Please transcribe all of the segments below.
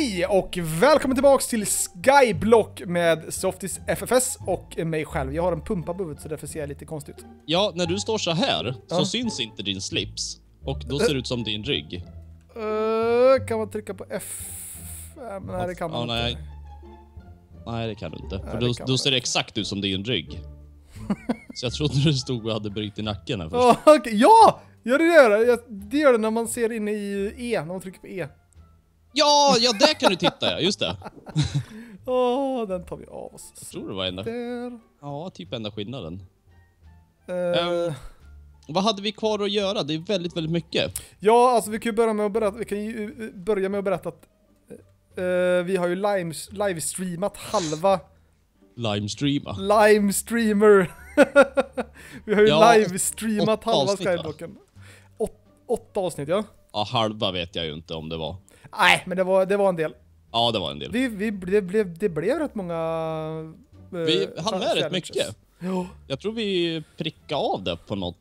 Hej och välkommen tillbaks till Skyblock med Softis FFS och mig själv. Jag har en pumpa på huvudet så därför ser jag lite konstigt ut. Ja, när du står så här så ja. syns inte din slips och då ser det ut som din rygg. Uh, kan man trycka på F? Äh, nej, det kan man ja, inte. Nej. nej, det kan du inte. Nej, För då, då ser det exakt ut som din rygg. så jag trodde du stod och hade brutit nacken här först. Oh, okay. Ja! Ja, det gör det. Det gör det när man ser inne i E, när man trycker på E. Ja, ja, där kan du titta ja. Just det. Åh, den tar vi av oss. Jag tror det var enda... Där. Ja, typ enda skillnaden. Eh, ehm, Vad hade vi kvar att göra? Det är väldigt, väldigt mycket. Ja, alltså vi kan ju börja med att berätta, vi kan ju eh, börja med att berätta att eh, eh vi har ju livestreamat halva... Limestreama. Limestreamer. vi har ju ja, livestreamat halva Skyblocken. Åt, åtta avsnitt, ja. Ja, halva vet jag ju inte om det var. Nej, men det var, det var en del. Ja, det var en del. Vi, vi, det, blev, det blev rätt många... Eh, vi hann med rätt mycket. Ja. Jag tror vi prickade av det på något,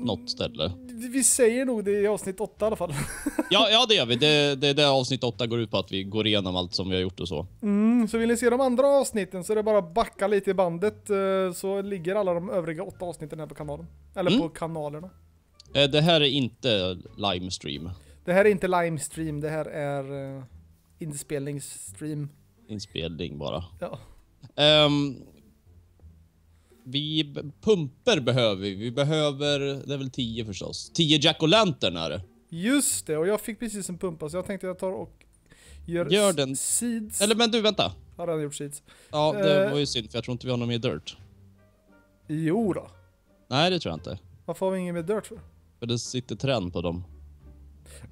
något ställe. Vi säger nog det i avsnitt åtta i alla fall. ja, ja, det gör vi. Det, det, det avsnitt åtta går ut på att vi går igenom allt som vi har gjort och så. Mm, så vill ni se de andra avsnitten så är det bara att backa lite i bandet eh, så ligger alla de övriga åtta avsnitten här på kanalen. Eller mm. på kanalerna. Eh, det här är inte livestream. Det här är inte livestream, det här är uh, inspelningsstream. Inspelning bara. Ja. Um, vi pumper behöver vi. Vi behöver level 10 förstås. 10 jack är det. Just det, och jag fick precis en pumpa så jag tänkte jag tar och gör, gör den. seeds. Eller men du, vänta. Har han gjort seeds? Ja, det uh, var ju synd för jag tror inte vi har någon mer dirt. Jo då. Nej, det tror jag inte. Varför har vi ingen mer dirt för? För det sitter trän på dem.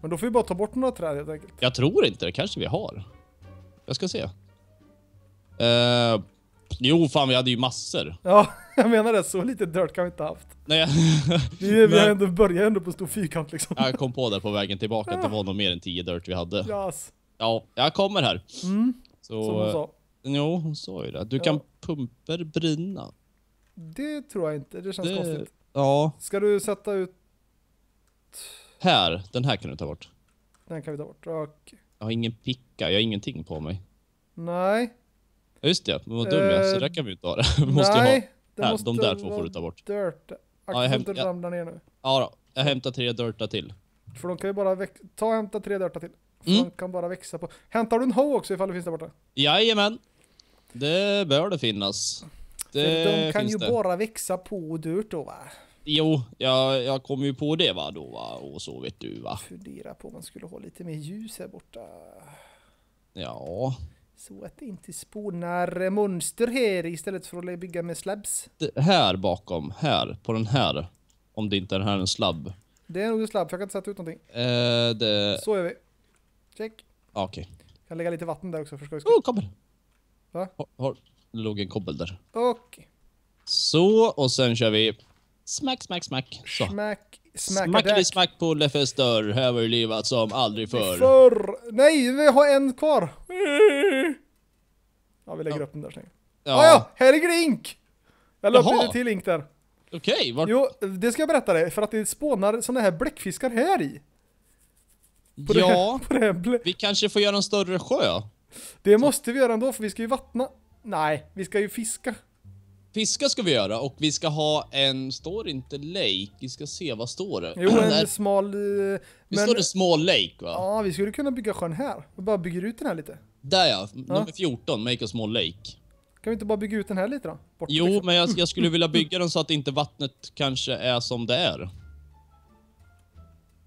Men då får vi bara ta bort några träd helt enkelt. Jag tror inte det. Kanske vi har. Jag ska se. Uh, jo, fan vi hade ju massor. Ja, jag menar det. Så lite dirt kan vi inte haft. Nej. vi vi har ändå börjat ändå på stor fyrkant liksom. Jag kom på det på vägen tillbaka att det var nog mer än 10 dirt vi hade. Yes. Ja, jag kommer här. Mm. Så, Som hon sa. Eh, jo, hon sa ju det. Du ja. kan pumper brinna. Det tror jag inte. Det känns det... konstigt. Ja. Ska du sätta ut... Här, den här kan du ta bort. Den kan vi ta bort. Och... Jag har ingen picka, jag har ingenting på mig. Nej. Ja, just det, men vad dum jag uh, så där kan vi ju ta det. Vi måste nej, ha. Här, måste de där två får du ta bort. Dirt. Axel, ja, jag hämt, typ jag, ramlar ner nu. Ja, då. jag hämtar tre dirta till. För de kan ju bara växa. ta och hämta tre dirta till. För mm. de kan bara växa på. Hämtar du en hoe också ifall det finns där borta? Jajamän. Det bör det finnas. Det de kan ju det. bara växa på dirt då va? jo, jag, jag kom ju på det va då va och så vet du va. Fundera på om man skulle ha lite mer ljus här borta. Ja. Så att det inte spånar monster här istället för att bygga med slabs. Det här bakom, här, på den här. Om det inte är den här en slabb. Det är nog en slabb, för jag kan inte sätta ut någonting. Eh, det... Så gör vi. Check. Okej. Okay. kan lägga lite vatten där också för skojs oh, skull. Oh, kobbel! Va? Har, har, det låg en kobbel där. Okej. Okay. Så, och sen kör vi Smack, smack, smack. Så. Smack, smack, Smackeli smack på Leffes dörr, här var livat som aldrig förr. Förr! Nej, vi har en kvar! Ja, vi lägger ja. upp den där så länge. Ja. Ah, ja, här ligger det ink! Jag la upp lite till ink där. Okej, okay, vart... Jo, det ska jag berätta dig, för att det spånar sådana här bläckfiskar här i. På ja, här, här vi kanske får göra en större sjö. Det så. måste vi göra ändå, för vi ska ju vattna. Nej, vi ska ju fiska. Fiska ska vi göra och vi ska ha en, står inte lake? Vi ska se, vad står det? Jo, en Där. smal... Eh, men... står det small lake va? Ja, vi skulle kunna bygga sjön här. Vi bara bygger ut den här lite. Där ja, nummer 14, make a small lake. Kan vi inte bara bygga ut den här lite då? Bort, jo, liksom. men jag, jag, skulle vilja bygga den så att inte vattnet kanske är som det är.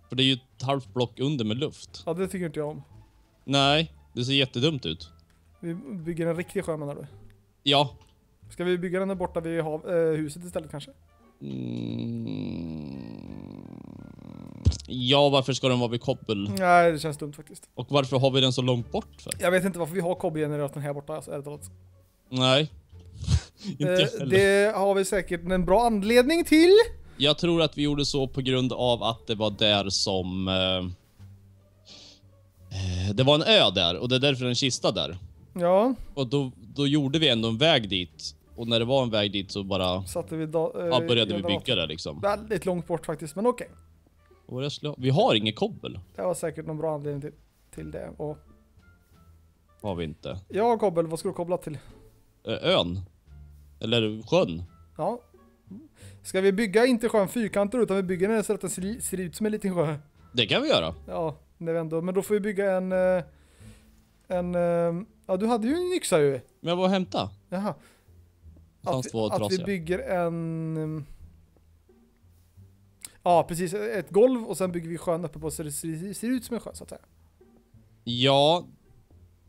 För det är ju ett halvt block under med luft. Ja, det tycker inte jag om. Nej, det ser jättedumt ut. Vi bygger en riktig sjö menar du? Ja, Ska vi bygga den där borta vid hav, eh, huset istället kanske? Mm. Ja, varför ska den vara vid kobbel? Nej, det känns dumt faktiskt. Och varför har vi den så långt bort? För? Jag vet inte varför vi har kobbelgeneratorn här borta, alltså, ärligt talat. Nej. inte eh, jag det har vi säkert en bra anledning till. Jag tror att vi gjorde så på grund av att det var där som... Eh, eh det var en ö där och det är därför en kista där. Ja. Och då, då gjorde vi ändå en väg dit och när det var en väg dit så bara Satte vi da, eh, ja, började vi bygga där liksom. Väldigt långt bort faktiskt, men okej. Okay. Vi har inget kobbel. Det var säkert någon bra anledning till, till det. Och... Har vi inte. Jag har kobbel, vad ska du kobbla till? Ön. Eller sjön. Ja. Ska vi bygga inte sjön fyrkanter utan vi bygger den så att den ser, ser ut som en liten sjö? Det kan vi göra. Ja, det är ändå. Men då får vi bygga en... Eh, en... Eh, ja, du hade ju en yxa ju. Men jag var och hämta. Jaha. Att, vi, två att vi bygger en... Um, ja, precis. Ett golv och sen bygger vi sjön uppe på så det ser, ser ut som en sjö så att säga. Ja,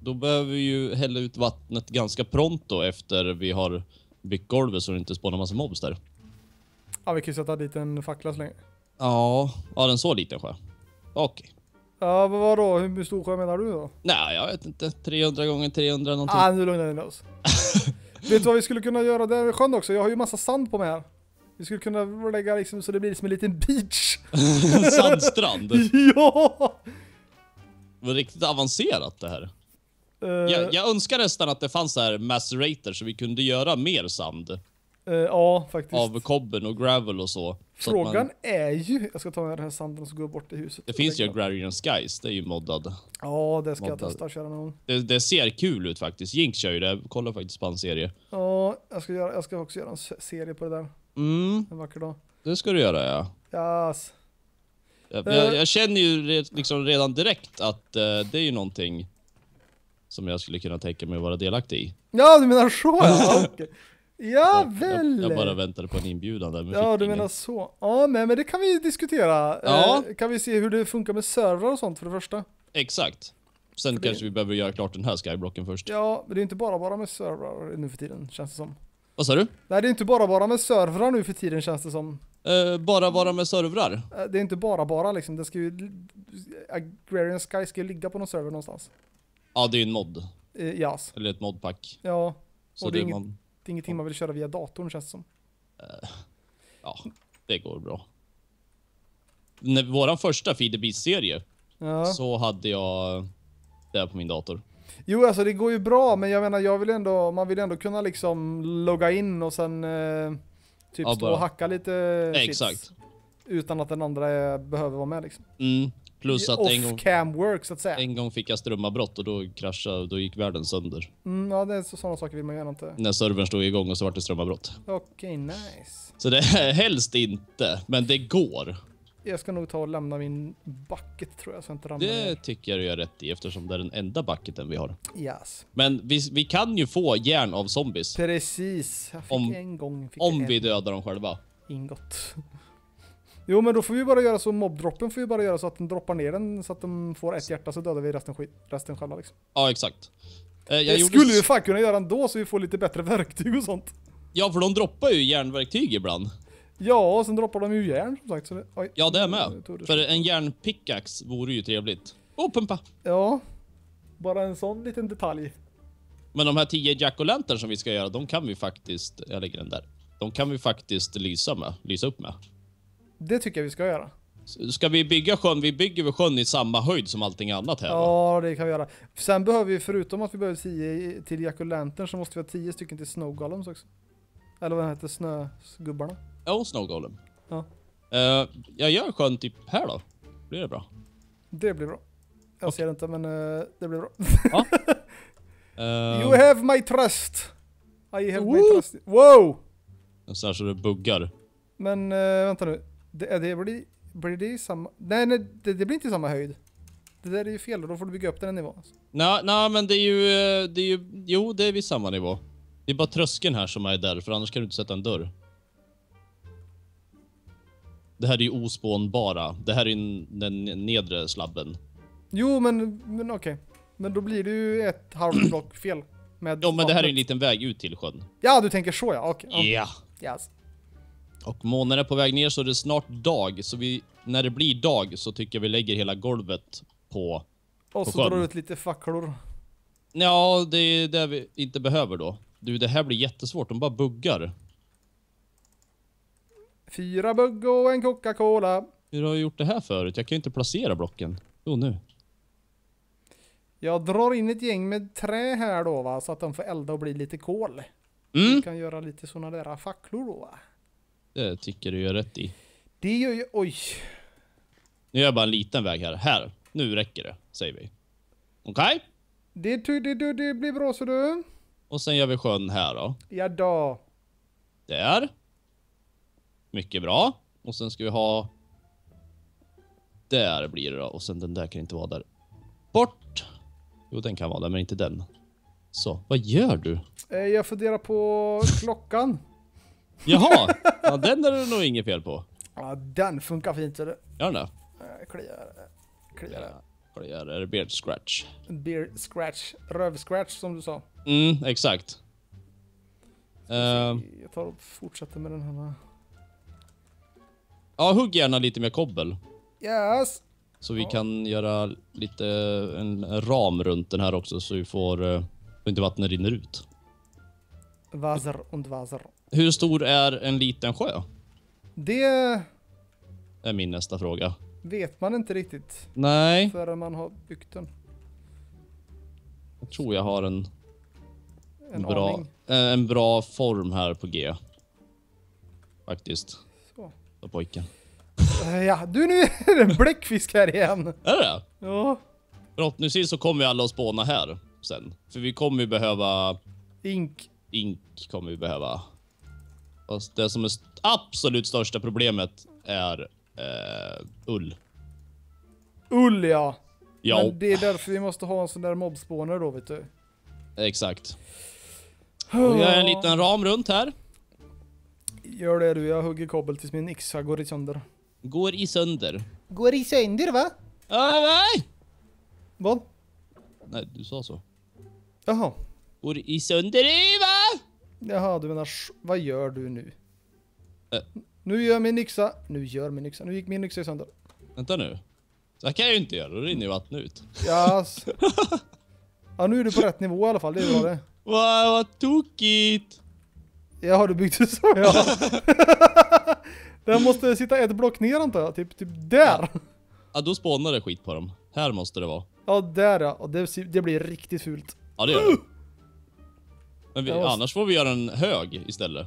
då behöver vi ju hälla ut vattnet ganska pronto efter vi har byggt golvet så det inte spånar massa mobs där. Ja, vi kan ju sätta dit en fackla så länge. Ja, ja den så liten sjö. Okej. Okay. Ja, men vadå? Hur stor sjö menar du då? Nej, jag vet inte. 300 gånger 300 någonting. Ah, nu lugnar vi oss. Vet du vad vi skulle kunna göra där vid sjön också? Jag har ju massa sand på mig här. Vi skulle kunna lägga liksom så det blir som en liten beach. Sandstrand? ja! Det var riktigt avancerat det här. Uh, jag, jag önskar nästan att det fanns här macerator så vi kunde göra mer sand. Uh, ja, faktiskt. Av kobben och gravel och så. Frågan så man... är ju, jag ska ta med den här sanden och så går bort till huset. Det finns ju Agrarian Skies, det är ju moddad. Ja, det ska moddad. jag testa och köra någon det, det, ser kul ut faktiskt. Jinx kör ju det, kolla faktiskt på en serie. Ja, jag ska, göra, jag ska också göra en serie på det där. Mm. En vacker dag. Det ska du göra, ja. Yes. Jag, uh, jag, känner ju liksom redan direkt att uh, det är ju någonting som jag skulle kunna tänka mig att vara delaktig i. Ja, du menar så? Ja, okay. Ja väl. Jag, jag, bara väntade på en inbjudan där. Men ja, du ingen. menar så. Ja, men, men det kan vi diskutera. Ja. Eh, kan vi se hur det funkar med servrar och sånt för det första? Exakt. Sen för kanske det... vi behöver göra klart den här skyblocken först. Ja, men det är inte bara bara med servrar nu för tiden, känns det som. Vad sa du? Nej, det är inte bara bara med servrar nu för tiden, känns det som. Eh, bara bara med servrar? Eh, det är inte bara bara liksom. Det ska ju... Agrarian Sky ska ju ligga på någon server någonstans. Ja, det är ju en mod. Eh, yes. Eller ett modpack. Ja. Så och det, det är inget... man det är ingenting man vill köra via datorn känns det som. Uh, ja, det går bra. När våran första Feederbeast-serie ja. så hade jag det på min dator. Jo, alltså det går ju bra, men jag menar, jag vill ändå, man vill ändå kunna liksom logga in och sen eh, typ ja, stå och hacka lite. Ja, exakt. Utan att den andra är, behöver vara med liksom. Mm. Plus att en gång, cam work så att säga. En gång fick jag strömavbrott och då kraschade och då gick världen sönder. Mm, ja, det är så, sådana saker vill man gärna inte. När servern stod igång och så vart det strömavbrott. Okej, okay, nice. Så det är helst inte, men det går. Jag ska nog ta och lämna min bucket tror jag så jag inte ramlar Det ner. tycker jag du gör rätt i eftersom det är den enda bucketen vi har. Yes. Men vi, vi kan ju få järn av zombies. Precis. om, en gång. om vi dödar dem själva. Ingott. Jo men då får vi bara göra så, mobbdroppen får vi bara göra så att den droppar ner den så att de får ett hjärta så dödar vi resten, skit, resten själva liksom. Ja exakt. Eh, det skulle gjorde... vi fan kunna göra ändå så vi får lite bättre verktyg och sånt. Ja för de droppar ju järnverktyg ibland. Ja, och sen droppar de ju järn som sagt. Så det, oj. Ja, det är med. för en järnpickax vore ju trevligt. Oh, pumpa! Ja. Bara en sån liten detalj. Men de här 10 jack som vi ska göra, de kan vi faktiskt... Jag lägger den där. De kan vi faktiskt lysa med. Lysa upp med. Det tycker jag vi ska göra. Ska vi bygga sjön? Vi bygger väl sjön i samma höjd som allting annat här? Ja, det kan vi göra. Sen behöver vi, förutom att vi behöver 10 till Jack Lantern, så måste vi ha 10 stycken till Snow också. Eller vad heter snögubbarna? Ja, oh, Snow Ja. Uh, jag gör sjön typ här då. Blir det bra? Det blir bra. Jag okay. ser det inte, men uh, det blir bra. Ja. uh... You have my trust! I have Woo! my trust. Wow! så det buggar. Men vänta nu. Det, eh, det blir, blir det samma... Nej, nej det, det, blir inte samma höjd. Det där är ju fel och då får du bygga upp den nivån. Alltså. Nej, nej, men det är ju... Eh, det är ju jo, det är vid samma nivå. Det är bara tröskeln här som är där, för annars kan du inte sätta en dörr. Det här är ju ospånbara. Det här är ju den nedre slabben. Jo, men, men okej. Okay. Men då blir det ju ett halvt block fel. Med ja, men det här är en liten väg ut till sjön. Ja, du tänker så ja. Okej. Okay. Yeah. Ja. Och månen är på väg ner så det är snart dag. Så vi, när det blir dag så tycker jag vi lägger hela golvet på Och på så sjön. drar du ut lite facklor. Ja, det är det vi inte behöver då. Du, det här blir jättesvårt. De bara buggar. Fyra bugg och en Coca-Cola. Hur har jag gjort det här förut? Jag kan ju inte placera blocken. Jo, nu. Jag drar in ett gäng med trä här då va, så att de får elda och bli lite kol. Mm. Vi kan göra lite sådana där facklor då va. Det eh, tycker du gör rätt i. Det gör ju... Oj. Nu gör jag bara en liten väg här. Här. Nu räcker det, säger vi. Okej? Okay? Det, det, det, det, blir bra så du. Och sen gör vi sjön här då. Ja då. Där. Mycket bra. Och sen ska vi ha... Där blir det då. Och sen den där kan inte vara där. Bort. Jo, den kan vara där, men inte den. Så, vad gör du? Eh, jag funderar på klockan. Jaha! Ja, den är det nog inget fel på. Ja, den funkar fint. Är det? Gör den det? Eh, kliar. Kliar. kliar. Är det beard scratch? Beard scratch. Röv-scratch som du sa. Mm, exakt. Eh. Jag tar och fortsätter med den här. Ja, hugg gärna lite mer kobbel. Yes! Så vi ja. kan göra lite en ram runt den här också så vi får eh, så inte vattnet rinner ut. Vaser und Vaser. Hur stor är en liten sjö? Det Är min nästa fråga. vet man inte riktigt Nej, förrän man har byggt den. jag tror jag har en, En bra, aning. Eh, en bra form här på G. Faktiskt. Så. Då pojken. Eh, ja, du nu är det en bläckfisk här igen. Är det det? Ja, Förhoppningsvis så kommer ju alla att spåna här sen. För vi kommer ju behöva... ink. Ink kommer vi behöva. Fast det som är st absolut största problemet är eh, ull. Ull, ja. Ja. Men det är därför vi måste ha en sån där mobspånare då, vet du. Exakt. Vi gör en liten ram runt här. Gör det du, jag hugger kobbel tills min yxa går i sönder. Går i sönder? Går i sönder, va? Äh, nej! Vad? Nej, du sa så. Jaha. Går i sönder, va? Jaha, du menar vad gör du nu? Äh. Nu gör min yxa. Nu gör min yxa. Nu gick min yxa sönder. Vänta nu. Så kan jag ju inte göra, då rinner ju vattnet ut. Ja Yes. ja, nu är du på rätt nivå i alla fall, det är bra det. Wow, vad tokigt! Ja, har du byggt det så? Ja. Den måste sitta ett block ner antar jag, typ, typ där. Ja. ja, då spånar det skit på dem. Här måste det vara. Ja, där ja. Och det, det blir riktigt fult. Ja, det gör det. Vi, måste... Annars får vi göra en hög istället.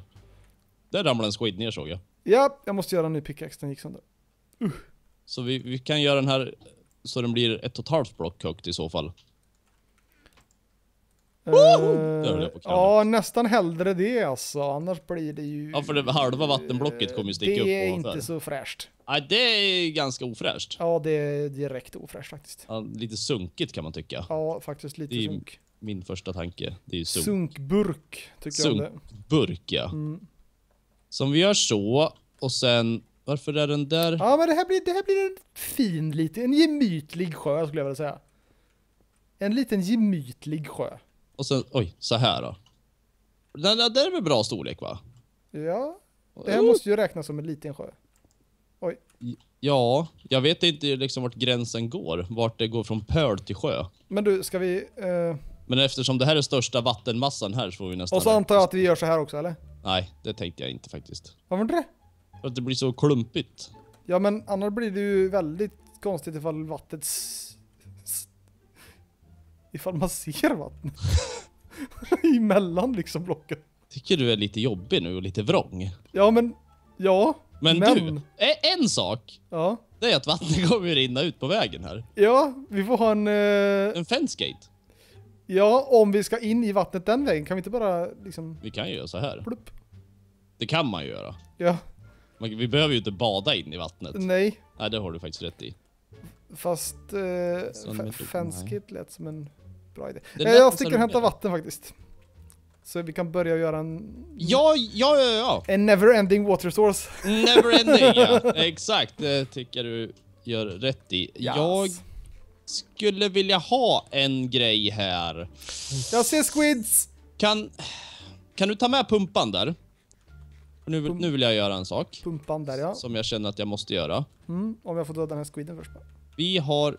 Där ramlade en squid ner såg jag. Ja, jag måste göra en ny pickaxe, den gick sönder. Uh. Så vi, vi kan göra den här så den blir ett och ett halvt block högt i så fall. Uh, ja, nästan hellre det alltså. Annars blir det ju... Ja, för det, halva vattenblocket kommer ju sticka upp. Det är upp inte så fräscht. Nej, ja, det är ganska ofräscht. Ja, det är direkt ofräscht faktiskt. Ja, lite sunkigt kan man tycka. Ja, faktiskt lite det är, min första tanke. Det är ju sunk. Sunkburk, tycker sunk jag Sunkburk, ja. Mm. Som vi gör så, och sen... Varför är den där? Ja, men det här blir, det här blir en fin liten, en gemytlig sjö skulle jag vilja säga. En liten gemytlig sjö. Och sen, oj, så här då. Den där, där är väl bra storlek va? Ja, det här oh. måste ju räknas som en liten sjö. Oj. Ja, jag vet inte liksom vart gränsen går. Vart det går från pöl till sjö. Men du, ska vi... Eh men eftersom det här är största vattenmassan här så får vi nästan... Och så antar jag att vi gör så här också, eller? Nej, det tänkte jag inte faktiskt. Varför inte det? För att det blir så klumpigt. Ja, men annars blir det ju väldigt konstigt ifall vattnet... Ifall man ser vattnet. Emellan liksom blocken. Tycker du är lite jobbig nu och lite vrång? Ja, men... Ja. Men, men... du, en sak. Ja. Det är att vattnet kommer rinna ut på vägen här. Ja, vi får ha en... Uh... En fencegate. Ja, om vi ska in i vattnet den vägen. Kan vi inte bara liksom... Vi kan ju göra så här. Plupp. Det kan man ju göra. Ja. Man, vi behöver ju inte bada in i vattnet. Nej. Nej, det har du faktiskt rätt i. Fast eh, fänskigt lät som en bra idé. Nej, jag sticker och hämtar vatten faktiskt. Så vi kan börja göra en... Ja, ja, ja, ja! En never-ending water source. Never-ending, ja. Exakt, det tycker du gör rätt i. Yes. Jag skulle vilja ha en grej här. Jag ser squids! Kan, kan du ta med pumpan där? Nu, nu vill jag göra en sak. Pumpan där, ja. Som jag känner att jag måste göra. Mm, om jag får döda den här squiden först. Vi har...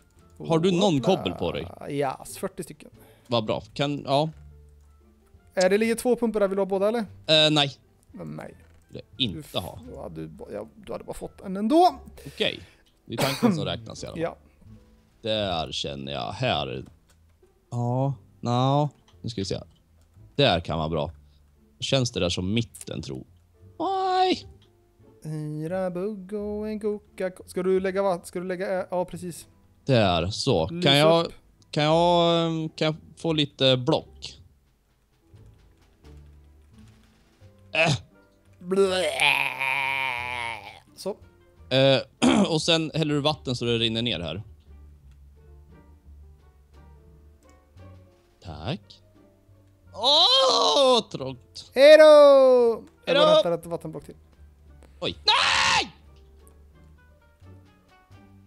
Har du någon kobbel på dig? Ja, 40 stycken. Vad bra. Kan... Ja. Är det ligger två pumpor där. Vill du ha båda eller? Eh, nej. Nej. Vill jag inte du, ha. du, ja, du hade bara fått en ändå. Okej. Okay. Det är tanken som räknas i alla fall. Ja. Där känner jag, här. Ja, no. nu ska vi se. Där kan vara bra. Känns det där som mitten tro? Nej. Fyra bugg och en koka. Ska du lägga vatten? Ska du lägga? Ja, precis. Där, så. kan jag, kan jag, ehm, kan jag få lite block? Äh. Blä. Så. Eh, och sen häller du vatten så det rinner ner här. Tack. Åh, oh, trångt. Hejdå! då! Jag bara hämtar ett vattenblock till. Oj. Nej!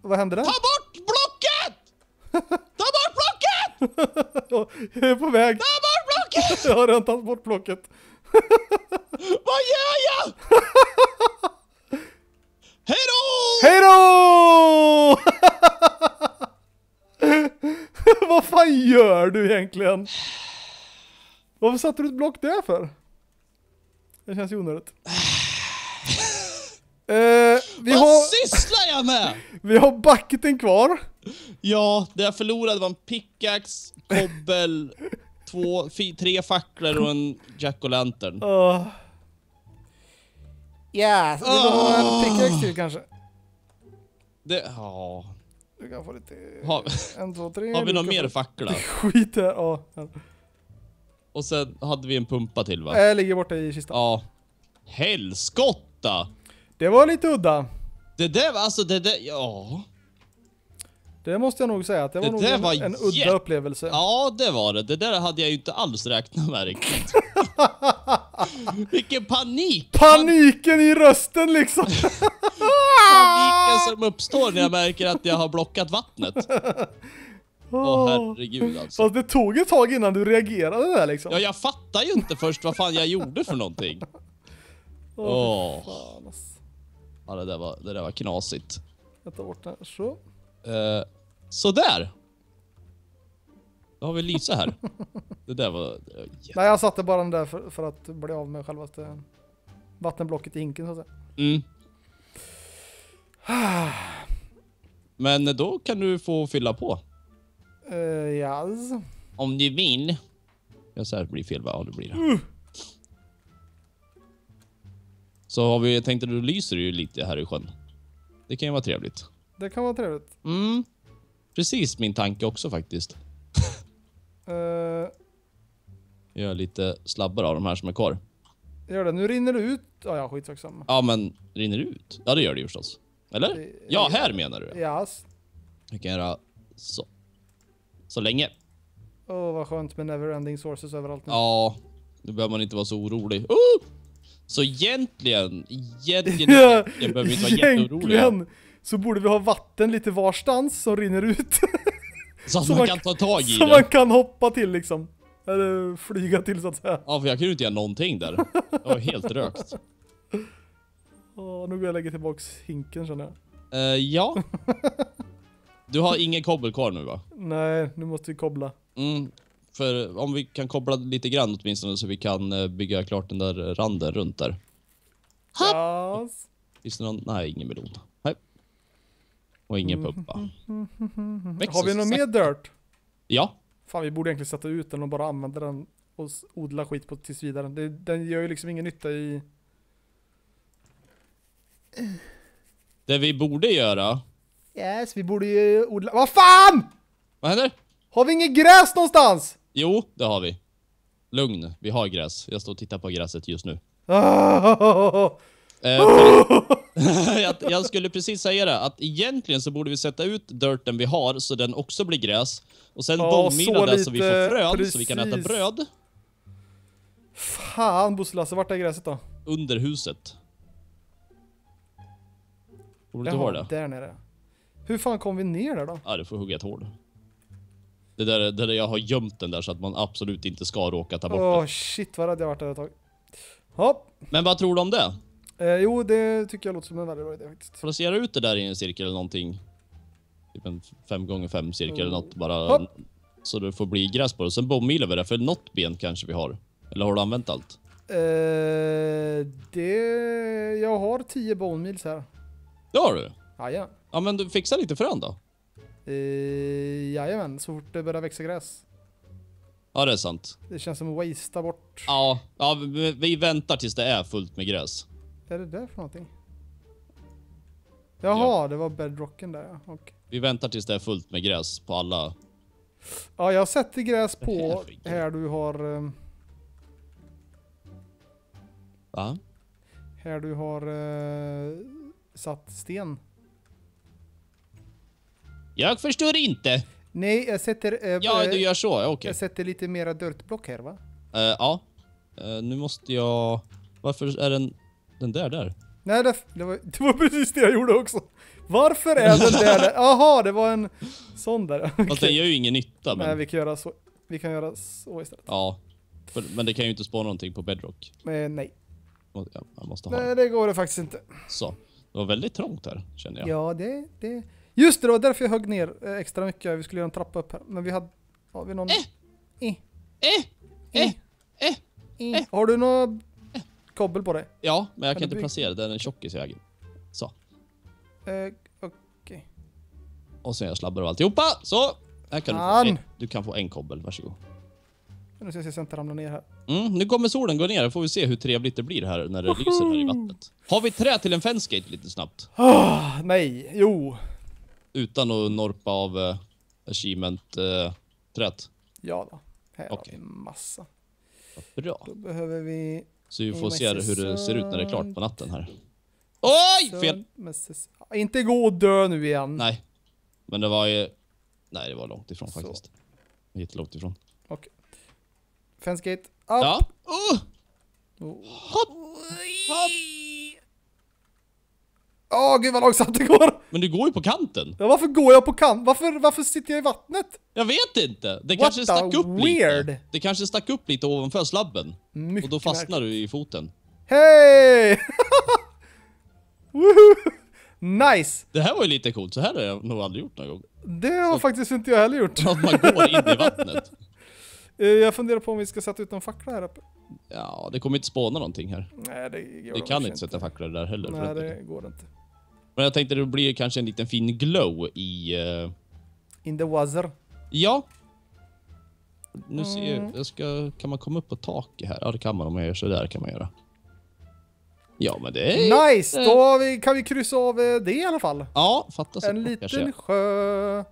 Vad hände där? Ta bort blocket! Ta bort blocket! jag är på väg. Ta bort blocket! jag har redan tagit bort blocket. Vad gör jag? Hejdå! Hejdå! Hej fan gör du egentligen? Varför satte du ett block där för? Det känns ju onödigt. eh, vi Vad har... sysslar jag med? vi har bucketen kvar. Ja, det jag förlorade var en pickaxe, kobbel, två, tre facklor och en jack o' lantern. Uh. Ja, yeah, så det var oh. en ah. pickaxe till kanske. Det, ja. Du kan få lite... Ha, en, två, tre. Har vi någon mer få... fackla? Skit här, ja. Och sen hade vi en pumpa till va? Jag eh, ligger borta i kistan. Ja. Helskotta! Det var lite udda. Det där var alltså, det där, ja. Det måste jag nog säga att det, det var nog en, var en udda upplevelse. Ja, det var det. Det där hade jag ju inte alls räknat med riktigt. Vilken panik! Paniken Pan i rösten liksom! ja. som uppstår när jag märker att jag har blockat vattnet. Åh oh, herregud alltså. Fast det tog ett tag innan du reagerade där liksom. Ja, jag fattar ju inte först vad fan jag gjorde för någonting. Åh. Oh, oh. Ja, det där var, det där var knasigt. Jag tar bort den så. Eh, sådär. Då har vi Lisa här. det där var... Det var Nej, jag satte bara den där för, för att bli av med själva vattenblocket i hinken så att säga. Mm. Men då kan du få fylla på. Uh, eh, yes. Om du vill. Jag säger att det blir fel, Ja, det blir det. Uh. Så har vi, tänkt att du lyser ju lite här i sjön. Det kan ju vara trevligt. Det kan vara trevligt. Mm. Precis min tanke också faktiskt. uh. Gör lite slabbare av de här som är kvar. Gör det. Nu rinner det ut. Ja, ja, skitsamma. Ja, men rinner det ut? Ja, det gör det ju förstås. Eller? Ja, här menar du? Ja. Vi kan göra så. Så länge. Åh, oh, vad skönt med neverending sources överallt nu. Ja, nu behöver man inte vara så orolig. Oh! Så egentligen, egentligen, egentligen behöver vi inte vara jätteoroliga. så borde vi ha vatten lite varstans som rinner ut. så att man, man, kan ta tag i så det. Så man kan hoppa till liksom. Eller flyga till så att säga. Ja, för jag kunde inte göra någonting där. Jag var helt rökt. Åh, nu går jag lägga tillbaks hinken känner jag. Uh, ja. du har ingen kobbel kvar nu va? Nej, nu måste vi kobbla. Mm, för om vi kan kobbla lite grann åtminstone så vi kan eh, bygga klart den där randen runt där. Hopp! Yes. Finns det någon? Nej, ingen melon. Nej. Och ingen mm. pumpa. har vi någon mer dirt? Ja. Fan, vi borde egentligen sätta ut den och bara använda den och odla skit på tills vidare. den gör ju liksom ingen nytta i det vi borde göra. Yes, vi borde ju odla... Vad fan! Vad händer? Har vi inget gräs någonstans? Jo, det har vi. Lugn, vi har gräs. Jag står och tittar på gräset just nu. Eh, jag, jag, skulle precis säga det, att egentligen så borde vi sätta ut dirten vi har så den också blir gräs. Och sen ja, bombmila den så vi får frön precis. så vi kan äta bröd. Fan Bosse Lasse, vart är gräset då? Under huset. Kommer du inte ihåg det? där nere. Hur fan kom vi ner där då? Ja, du får hugga ett hål. Det där, det där jag har gömt den där så att man absolut inte ska råka ta bort oh, den. shit, vad rädd jag varit där ett tag. Hopp. Men vad tror du om det? Eh, jo, det tycker jag låter som en väldigt bra idé faktiskt. Placera ut det där i en cirkel eller någonting. Typ en 5x5 cirkel mm. eller något bara. Hopp. Så du får bli gräs på det. Sen bombmilar vi det, för något ben kanske vi har. Eller har du använt allt? Eh, det... Jag har 10 bone meals här. Det har du? Jajamän. Ja, men du fixar lite frön då? Uh, jajamän, så fort det börjar växa gräs. Ja, det är sant. Det känns som att wastea bort. Ja, ja vi, vi väntar tills det är fullt med gräs. Vad är det där för någonting? Jaha, ja. det var bedrocken där ja. Okay. Vi väntar tills det är fullt med gräs på alla. Ja, jag sätter gräs på här, du har... Eh, Va? Här du har... Uh satt sten. Jag förstår inte. Nej, jag sätter... Äh, ja, eh, du gör så. Okej. Okay. Jag sätter lite mera dirtblock här, va? Uh, ja. Uh, nu måste jag... Varför är den, den där där? Nej, det, det, var, det var precis det jag gjorde också. Varför är den där Jaha, det var en sån där. okay. Fast den gör ju ingen nytta. Men... Nej, vi kan göra så. Vi kan göra så istället. Ja. För, men det kan ju inte spåra någonting på bedrock. Eh, nej. Jag måste ha. Nej, det går det faktiskt inte. Så. Det var väldigt trångt här kände jag. Ja, det... det... Just det, det var därför jag högg ner eh, extra mycket. Vi skulle göra en trappa upp här. Men vi hade... Har vi någon... Eh! Eh! Eh! Eh! eh. eh. Har du någon eh! kobbel på dig? Ja, men jag kan, kan inte placera Det är En tjockis jag äger. Så. Eh, och sen jag slabbar av alltihopa. Så! Här kan du, få en, du kan få en kobbel, varsågod. Nu ska jag se så jag inte ramlar ner här. Mm, nu kommer solen gå ner. Får vi se hur trevligt det blir här när det lyser här i vattnet. Har vi trä till en Fensgate lite snabbt? Oh, nej, jo. Utan att norpa av uh, eh, achievement-trät? Eh, uh, ja då. Här okay. har vi massa. Ja, bra. Då behöver vi... Så vi får se hur det ser ut när det är klart på natten här. Oj! Fel! Ah, inte gå och dö nu igen. Nej. Men det var ju... Nej, det var långt ifrån så. faktiskt. Jättelångt ifrån. Fensgate, upp! Ja. Oh. Hopp! Åh, oh, gud vad långsamt det går! Men du går ju på kanten. Ja, varför går jag på kanten? Varför, varför sitter jag i vattnet? Jag vet inte. Det What kanske stack upp weird. lite. Det kanske stack upp lite ovanför slabben. Mycket och då fastnar du i foten. Hej! nice! Det här var ju lite coolt. Så här har jag nog aldrig gjort någon gång. Det har Så faktiskt inte jag heller gjort. Att man går in i vattnet. Eh, jag funderar på om vi ska sätta ut någon fackla här uppe. Ja, det kommer inte spåna någonting här. Nej, det går Det kan inte sätta facklor där heller. Nej, det, går inte. Men jag tänkte det blir kanske en liten fin glow i... Uh... In the wazer. Ja. Nu ser jag, mm. jag ska, kan man komma upp på taket här? Ja, det kan man om jag gör sådär kan man göra. Ja, men det är... Nice! Eh. Då vi, kan vi kryssa av det i alla fall. Ja, fattas En liten sjö.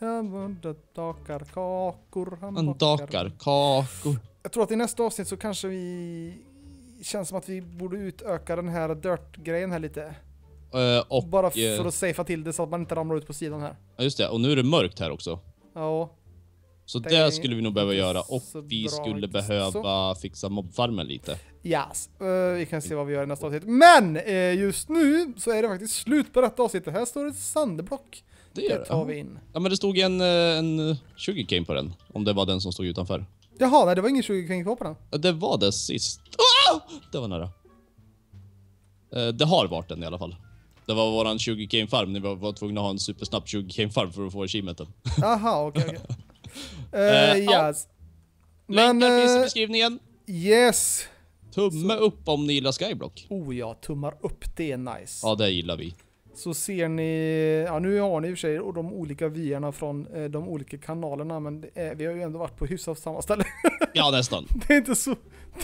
Han dakar kakor. Han, han dakar kakor. Jag tror att i nästa avsnitt så kanske vi... Känns som att vi borde utöka den här dirt-grejen här lite. Uh, och, Bara eh, för att safea till det så att man inte ramlar ut på sidan här. Ja just det, och nu är det mörkt här också. Ja. Så det, det skulle vi nog behöva göra och vi skulle behöva så. fixa mobbfarmen lite. Ja, yes. uh, vi kan se vad vi gör i nästa avsnitt. Men uh, just nu så är det faktiskt slut på detta avsnitt. Här står ett sandblock. Det gör det. tar vi in. Ja, men det stod en, eh, en sugarcane på den. Om det var den som stod utanför. Jaha, nej det var ingen sugarcane kvar på den. Det var det sist. Ah! Det var nära. Eh, det har varit den i alla fall. Det var våran sugarcane-farm. Ni var- tvungna att ha en supersnabb sugarcane-farm för att få achievementen. Jaha, okej okej. Eh, Eh, ja. yes. Men, Länkar finns i eh, beskrivningen. yes. Tumme upp om ni gillar Skyblock. Oh ja, tummar upp, det är nice. Ja, det gillar vi så ser ni, ja nu har ni i och för sig de olika vyerna från eh, de olika kanalerna men är, vi har ju ändå varit på hyfsat samma ställe. Ja nästan. det är inte så,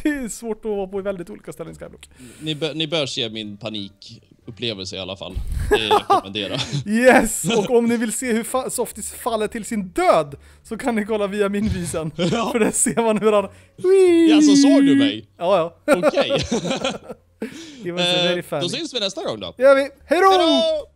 det är svårt att vara på väldigt olika ställen i Skyblock. Ni, bör, ni bör se min panikupplevelse i alla fall. Det rekommenderar. yes! Och om ni vill se hur fa Softis faller till sin död så kan ni kolla via min vy sen. Ja. För där ser man hur han... Ja, så såg du mig? Ja, ja. Okej. Okay. It was a very Då syns vi nästa gång då. Det gör vi. Hejdå! då!